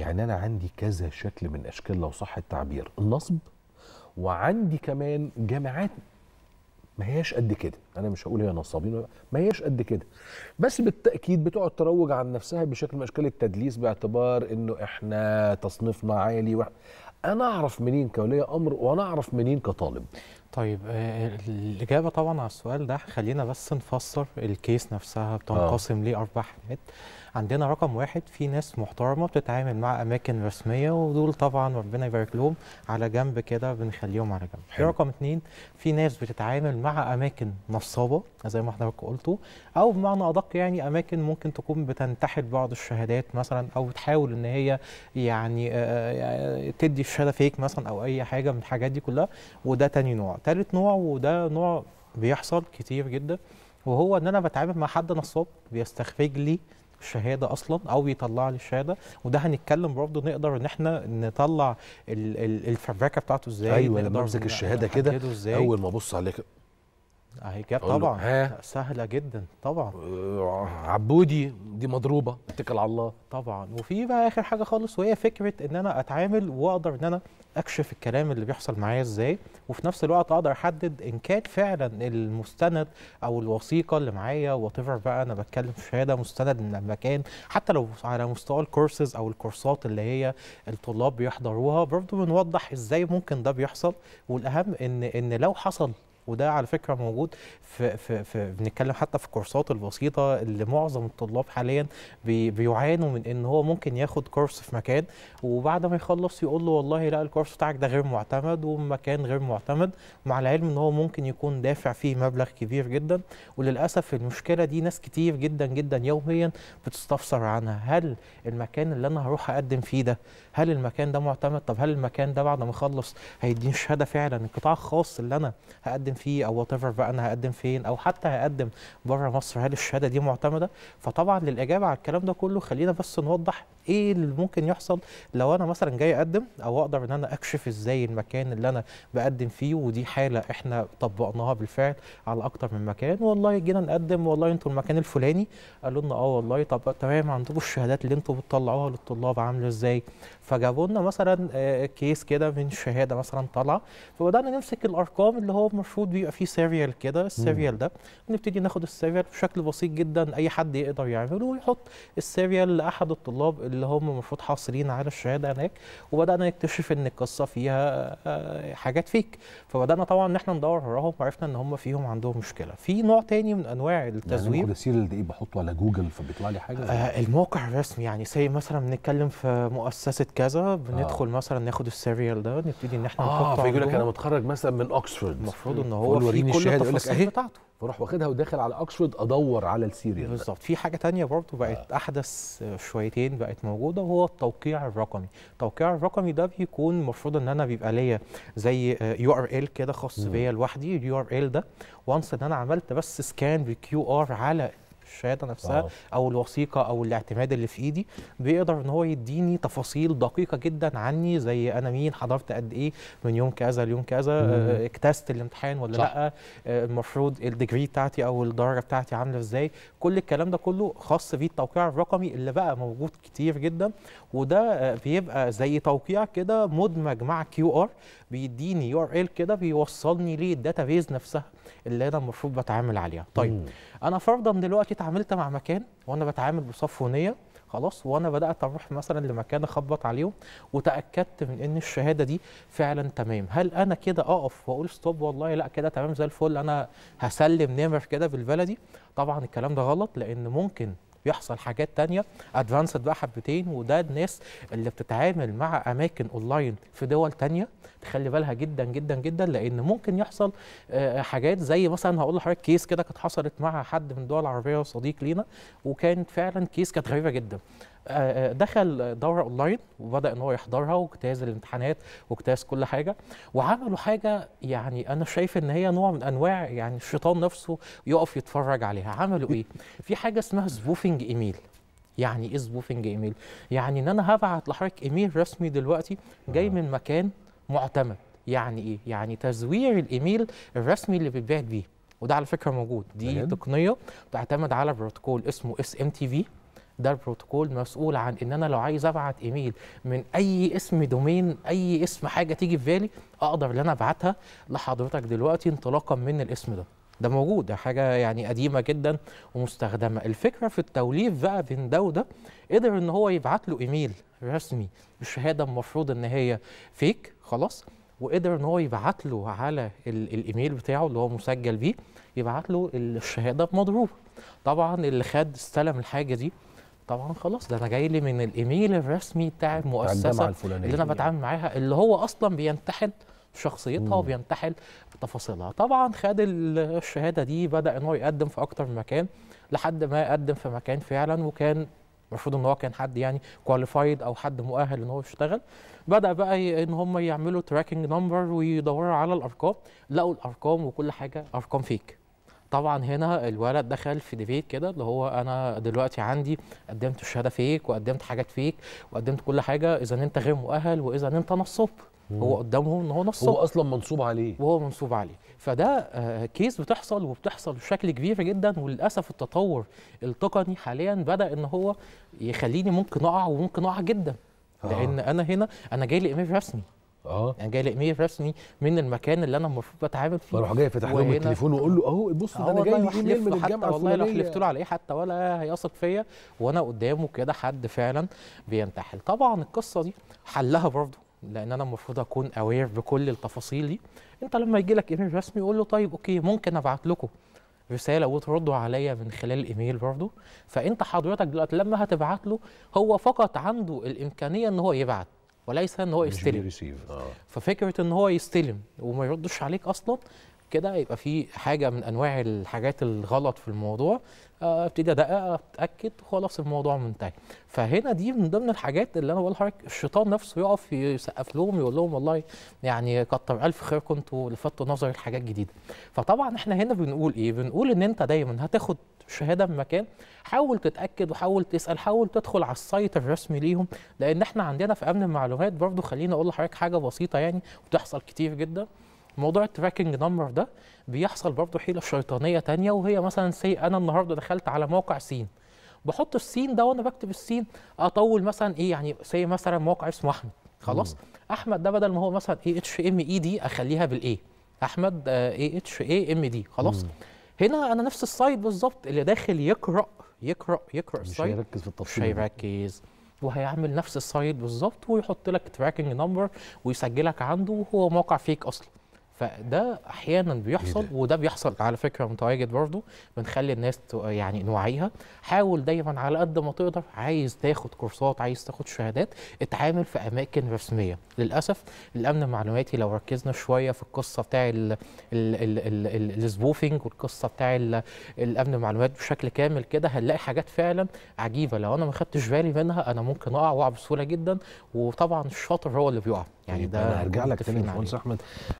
يعني أنا عندي كذا شكل من أشكال لو صح التعبير النصب وعندي كمان جامعات ما هياش قد كده انا مش هقول هي نصابين ما هياش قد كده بس بالتاكيد بتقعد تروج عن نفسها بشكل من اشكال التدليس باعتبار انه احنا تصنيفنا عالي انا اعرف منين كولي امر وانا اعرف منين كطالب طيب آه، الاجابه طبعا على السؤال ده خلينا بس نفسر الكيس نفسها بتنقسم آه. لاربع حاجات عندنا رقم واحد في ناس محترمه بتتعامل مع اماكن رسميه ودول طبعا ربنا يبارك لهم على جنب كده بنخليهم على جنب حلو. رقم اتنين في ناس بتتعامل مع اماكن نصابه زي ما حضرتك قلتوا او بمعنى ادق يعني اماكن ممكن تكون بتنتحل بعض الشهادات مثلا او بتحاول ان هي يعني, آه، يعني تدي شهاده فيك مثلا او اي حاجه من الحاجات دي كلها وده تاني نوع تالت نوع وده نوع بيحصل كتير جدا وهو ان انا بتعامل مع حد نصاب بيستخرج لي الشهاده اصلا او يطلع لي الشهاده وده هنتكلم برضه نقدر ان احنا نطلع الفبركة بتاعته ازاي ايوه لما امسك الشهاده كده اول ما ابص عليك اهي ايجاب طبعا ها. سهله جدا طبعا آه، عبودي دي مضروبه اتكل على الله طبعا وفي بقى اخر حاجه خالص وهي فكره ان انا اتعامل واقدر ان انا اكشف الكلام اللي بيحصل معايا ازاي وفي نفس الوقت اقدر احدد ان كان فعلا المستند او الوثيقه اللي معايا وات بقى انا بتكلم في شهاده مستند من المكان حتى لو على مستوى الكورسز او الكورسات اللي هي الطلاب بيحضروها برضه بنوضح ازاي ممكن ده بيحصل والاهم ان ان لو حصل وده على فكره موجود في في, في بنتكلم حتى في الكورسات البسيطه اللي معظم الطلاب حاليا بي بيعانوا من ان هو ممكن ياخد كورس في مكان وبعد ما يخلص يقول له والله لا الكورس بتاعك ده غير معتمد ومكان غير معتمد مع العلم ان هو ممكن يكون دافع فيه مبلغ كبير جدا وللاسف المشكله دي ناس كتير جدا جدا يوميا بتستفسر عنها هل المكان اللي انا هروح اقدم فيه ده هل المكان ده معتمد طب هل المكان ده بعد ما اخلص هيديني شهاده فعلا القطاع الخاص اللي انا هقدم هقدم فيه او وات بقى انا هقدم فين او حتى هقدم بره مصر هل الشهاده دي معتمده فطبعا للاجابه على الكلام ده كله خلينا بس نوضح ايه اللي ممكن يحصل لو انا مثلا جاي اقدم او اقدر ان انا اكشف ازاي المكان اللي انا بقدم فيه ودي حاله احنا طبقناها بالفعل على اكتر من مكان والله جينا نقدم والله انتوا المكان الفلاني قالوا لنا اه والله طب تمام عندكم الشهادات اللي انتوا بتطلعوها للطلاب عامله ازاي فجابوا لنا مثلا آه، كيس كده من شهاده مثلا طالعه فبدانا نمسك الارقام اللي هو المفروض بيبقى فيه سيريال كده السيريال ده نبتدي ناخد السيريال بشكل بسيط جدا اي حد يقدر يعمله ويحط السيريال لاحد الطلاب اللي هم المفروض حاصلين على الشهاده هناك وبدانا نكتشف ان القصه فيها آه، حاجات فيك فبدانا طبعا ان احنا ندور وراهم وعرفنا ان هم فيهم عندهم مشكله في نوع تاني من انواع يعني التزوير يعني السيل اللي بحطه على جوجل فبيطلع لي حاجه آه الموقع الرسمي يعني زي مثلا بنتكلم في مؤسسه كذا بندخل آه. مثلا ناخد السيريال ده نبتدي ان احنا اه فيقول لك انا متخرج مثلا من اوكسفورد المفروض ان هو في كل التفاصيل بتاعته فاروح واخدها وداخل على اكشورد ادور على السيريال بالظبط في حاجه تانية برضه بقت آه. احدث شويتين بقت موجوده وهو التوقيع الرقمي التوقيع الرقمي ده بيكون المفروض ان انا بيبقى ليا زي يو ار ال كده خاص بيا لوحدي اليو ار ال ده وانس ان انا عملت بس سكان بكيو ار على الشهاده نفسها أوه. او الوثيقه او الاعتماد اللي في ايدي بيقدر ان هو يديني تفاصيل دقيقه جدا عني زي انا مين حضرت قد ايه من يوم كذا ليوم كذا آه، آه، اكتست الامتحان ولا صح. لا آه، المفروض الديجري بتاعتي او الدرجه بتاعتي عامله ازاي كل الكلام ده كله خاص بيه التوقيع الرقمي اللي بقى موجود كتير جدا وده بيبقى زي توقيع كده مدمج مع كيو ار بيديني يو ار ال كده بيوصلني للداتا بيز نفسها اللي انا المفروض بتعامل عليها طيب مم. انا فرضا دلوقتي اتعاملت مع مكان وانا بتعامل بصفونيه خلاص وانا بدات اروح مثلا لمكان اخبط عليهم وتاكدت من ان الشهاده دي فعلا تمام هل انا كده اقف واقول ستوب والله لا كده تمام زي الفل انا هسلم نمر كده بالبلدي طبعا الكلام ده غلط لان ممكن بيحصل حاجات تانية ادفانسد بقى حبتين وده الناس اللي بتتعامل مع اماكن اونلاين في دول تانية تخلي بالها جدا جدا جدا لان ممكن يحصل آه، آه، حاجات زي مثلا هقول لحضرتك كيس كده كانت حصلت مع حد من الدول العربيه وصديق لينا وكانت فعلا كيس كانت غريبه جدا آه، آه، دخل دوره اونلاين وبدا ان هو يحضرها واجتاز الامتحانات واجتاز كل حاجه وعملوا حاجه يعني انا شايف ان هي نوع من انواع يعني الشيطان نفسه يقف يتفرج عليها عملوا ايه في حاجه اسمها سبوفنج ايميل يعني ايه سبوفنج ايميل يعني ان انا هبعت لحضرتك ايميل رسمي دلوقتي جاي آه. من مكان معتمد يعني ايه يعني تزوير الايميل الرسمي اللي بيتبعت بيه وده على فكره موجود دي تقنيه بتعتمد على بروتوكول اسمه اس ام تي في ده البروتوكول مسؤول عن ان انا لو عايز ابعت ايميل من اي اسم دومين اي اسم حاجه تيجي في بالي اقدر ان انا ابعتها لحضرتك دلوقتي انطلاقا من الاسم ده ده موجود ده حاجه يعني قديمه جدا ومستخدمه الفكره في التوليف بقى بين ده وده قدر ان هو يبعت له ايميل رسمي الشهاده المفروض ان هي فيك خلاص وقدر ان هو يبعت له على الايميل بتاعه اللي هو مسجل بيه يبعت له الشهاده بمضروب طبعا اللي خد استلم الحاجه دي طبعا خلاص ده انا جاي لي من الايميل الرسمي بتاع المؤسسه اللي انا بتعامل معاها اللي هو اصلا بينتحل شخصيتها وبينتحل تفاصيلها طبعا خد الشهاده دي بدا ان هو يقدم في اكتر من مكان لحد ما قدم في مكان فعلا وكان المفروض ان هو كان حد يعني كواليفايد او حد مؤهل ان هو يشتغل بدا بقى ان هم يعملوا تراكنج نمبر ويدوروا على الارقام لقوا الارقام وكل حاجه ارقام فيك طبعا هنا الولد دخل في ديبيت كده اللي هو انا دلوقتي عندي قدمت الشهاده فيك وقدمت حاجات فيك وقدمت كل حاجه اذا انت غير مؤهل واذا انت نصب هو قدامه ان هو نصب هو اصلا منصوب عليه وهو منصوب عليه فده كيس آه، بتحصل وبتحصل بشكل كبير جدا وللاسف التطور التقني حاليا بدا ان هو يخليني ممكن اقع وممكن اقع جدا آه. لان انا هنا انا جاي لي ايميل رسمي اه يعني جاي ايميل رسمي من المكان اللي انا المفروض بتعامل فيه بروح جاي فاتح لهم التليفون واقول له اهو بص ده انا جاي لي ايميل من الجامعه والله لو حلفت له على ايه حتى ولا هيثق فيا وانا قدامه كده حد فعلا بينتحل طبعا القصه دي حلها برضه لان انا المفروض اكون اوير بكل التفاصيل دي انت لما يجي لك ايميل رسمي قول له طيب اوكي ممكن ابعت لكم رساله وتردوا عليا من خلال ايميل برضه فانت حضرتك دلوقتي لما هتبعت له هو فقط عنده الامكانيه ان هو يبعت وليس ان هو يستلم آه. ففكره ان هو يستلم وما يردش عليك اصلا كده يبقى في حاجه من انواع الحاجات الغلط في الموضوع آه، ابتدي ادقق اتاكد خلاص الموضوع منتهي فهنا دي من ضمن الحاجات اللي انا بقول لحضرتك الشيطان نفسه يقف يسقف لهم يقول لهم والله يعني كتر الف خير كنتوا لفتوا نظري لحاجات جديده فطبعا احنا هنا بنقول ايه بنقول ان انت دايما هتاخد شهاده من مكان حاول تتاكد وحاول تسال حاول تدخل على السايت الرسمي ليهم لان احنا عندنا في امن المعلومات برضو خليني اقول لحضرتك حاجه بسيطه يعني وتحصل كتير جدا موضوع التراكنج نمبر ده بيحصل برضه حيله شيطانيه تانية وهي مثلا سي انا النهارده دخلت على موقع سين بحط السين ده وانا بكتب السين اطول مثلا ايه يعني سي مثلا موقع اسمه احمد خلاص مم. احمد ده بدل ما هو مثلا اي اتش ام اي دي اخليها بالاي احمد اي اتش اي ام دي خلاص مم. هنا انا نفس السايت بالظبط اللي داخل يقرا يقرا يقرا مش السايت مش هيركز في التفصيل مش هيركز وهيعمل نفس السايت بالظبط ويحط لك تراكنج نمبر ويسجلك عنده وهو موقع فيك اصلا فده احيانا بيحصل إيه وده بيحصل على فكره متواجد برضه بنخلي الناس يعني نوعيها حاول دايما على قد ما تقدر عايز تاخد كورسات عايز تاخد شهادات اتعامل في اماكن رسميه للاسف الامن المعلوماتي لو ركزنا شويه في القصه بتاع السبوفنج والقصه بتاع الامن المعلومات بشكل كامل كده هنلاقي حاجات فعلا عجيبه لو انا ما خدتش بالي منها انا ممكن اقع واقع بسهوله جدا وطبعا الشاطر هو اللي بيقع يعني طيب، ده هرجع لك تاني يا باشمهندس احمد